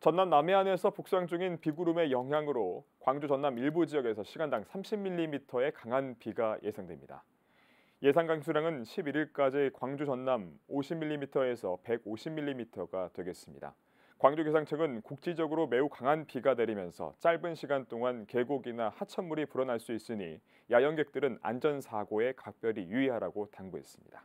전남 남해안에서 북상 중인 비구름의 영향으로 광주 전남 일부 지역에서 시간당 30mm의 강한 비가 예상됩니다. 예상 강수량은 11일까지 광주 전남 50mm에서 150mm가 되겠습니다. 광주 기상청은 국지적으로 매우 강한 비가 내리면서 짧은 시간 동안 계곡이나 하천물이 불어날 수 있으니 야영객들은 안전사고에 각별히 유의하라고 당부했습니다.